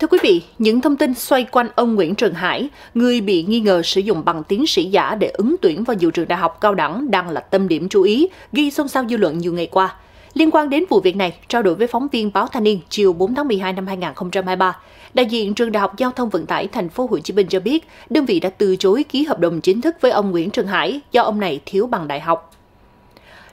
Thưa quý vị, những thông tin xoay quanh ông Nguyễn Trường Hải, người bị nghi ngờ sử dụng bằng tiến sĩ giả để ứng tuyển vào nhiều trường đại học cao đẳng đang là tâm điểm chú ý, ghi xôn xao dư luận nhiều ngày qua. Liên quan đến vụ việc này, trao đổi với phóng viên báo Thanh niên chiều 4 tháng 12 năm 2023, đại diện trường Đại học Giao thông Vận tải Thành phố Hồ Chí Minh cho biết, đơn vị đã từ chối ký hợp đồng chính thức với ông Nguyễn Trường Hải do ông này thiếu bằng đại học.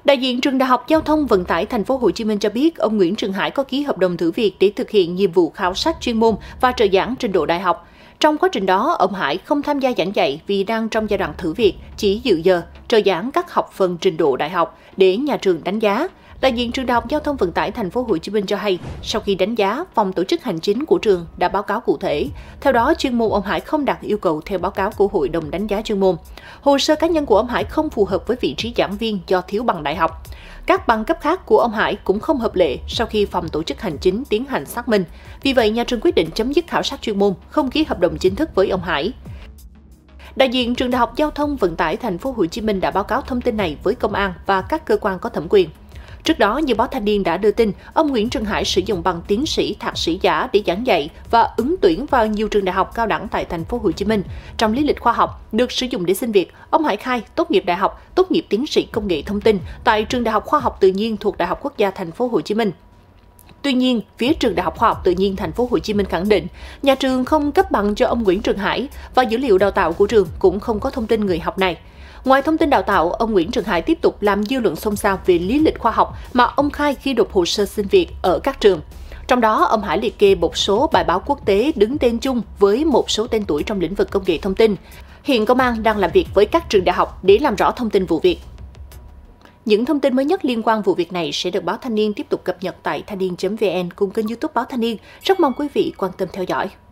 Đại diện trường Đại học Giao thông Vận tải Thành phố Hồ Chí Minh cho biết, ông Nguyễn Trường Hải có ký hợp đồng thử việc để thực hiện nhiệm vụ khảo sát chuyên môn và trợ giảng trình độ đại học. Trong quá trình đó, ông Hải không tham gia giảng dạy vì đang trong giai đoạn thử việc, chỉ dự giờ trợ giảng các học phần trình độ đại học để nhà trường đánh giá. Đại diện trường Đại học Giao thông Vận tải Thành phố Hồ Chí Minh cho hay, sau khi đánh giá, phòng tổ chức hành chính của trường đã báo cáo cụ thể. Theo đó, chuyên môn ông Hải không đạt yêu cầu theo báo cáo của hội đồng đánh giá chuyên môn. Hồ sơ cá nhân của ông Hải không phù hợp với vị trí giảng viên do thiếu bằng đại học. Các bằng cấp khác của ông Hải cũng không hợp lệ sau khi phòng tổ chức hành chính tiến hành xác minh. Vì vậy, nhà trường quyết định chấm dứt khảo sát chuyên môn, không ký hợp đồng chính thức với ông Hải. Đại diện Trường Đại học Giao thông Vận tải Thành phố Hồ Chí Minh đã báo cáo thông tin này với công an và các cơ quan có thẩm quyền. Trước đó, như báo Thanh niên đã đưa tin, ông Nguyễn Trân Hải sử dụng bằng tiến sĩ, thạc sĩ giả để giảng dạy và ứng tuyển vào nhiều trường đại học cao đẳng tại thành phố Hồ Chí Minh. Trong lý lịch khoa học được sử dụng để xin việc, ông Hải khai tốt nghiệp đại học, tốt nghiệp tiến sĩ công nghệ thông tin tại trường Đại học Khoa học Tự nhiên thuộc Đại học Quốc gia Thành phố Hồ Chí Minh. Tuy nhiên, phía trường Đại học Khoa học Tự nhiên Thành phố Hồ Chí Minh khẳng định, nhà trường không cấp bằng cho ông Nguyễn Trường Hải và dữ liệu đào tạo của trường cũng không có thông tin người học này. Ngoài thông tin đào tạo, ông Nguyễn Trường Hải tiếp tục làm dư luận xôn xao về lý lịch khoa học mà ông khai khi đột hồ sơ xin việc ở các trường. Trong đó, ông Hải liệt kê một số bài báo quốc tế đứng tên chung với một số tên tuổi trong lĩnh vực công nghệ thông tin. Hiện công an đang làm việc với các trường đại học để làm rõ thông tin vụ việc. Những thông tin mới nhất liên quan vụ việc này sẽ được Báo Thanh niên tiếp tục cập nhật tại thanh niên.vn cùng kênh youtube Báo Thanh niên. Rất mong quý vị quan tâm theo dõi.